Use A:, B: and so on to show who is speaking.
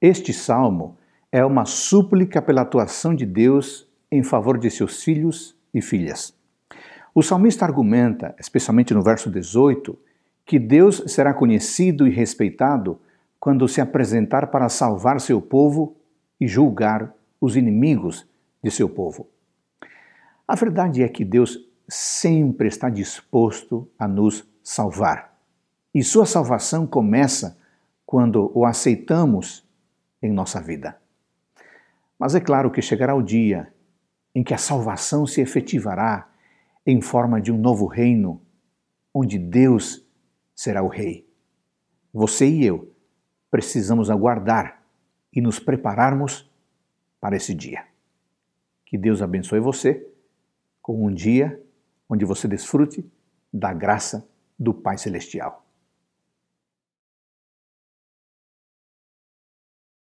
A: Este salmo é uma súplica pela atuação de Deus em favor de seus filhos e filhas. O salmista argumenta, especialmente no verso 18, que Deus será conhecido e respeitado quando se apresentar para salvar seu povo e julgar os inimigos de seu povo. A verdade é que Deus sempre está disposto a nos salvar. E sua salvação começa quando o aceitamos em nossa vida. Mas é claro que chegará o dia em que a salvação se efetivará em forma de um novo reino, onde Deus será o Rei. Você e eu precisamos aguardar e nos prepararmos para esse dia. Que Deus abençoe você com um dia onde você desfrute da graça do Pai
B: Celestial.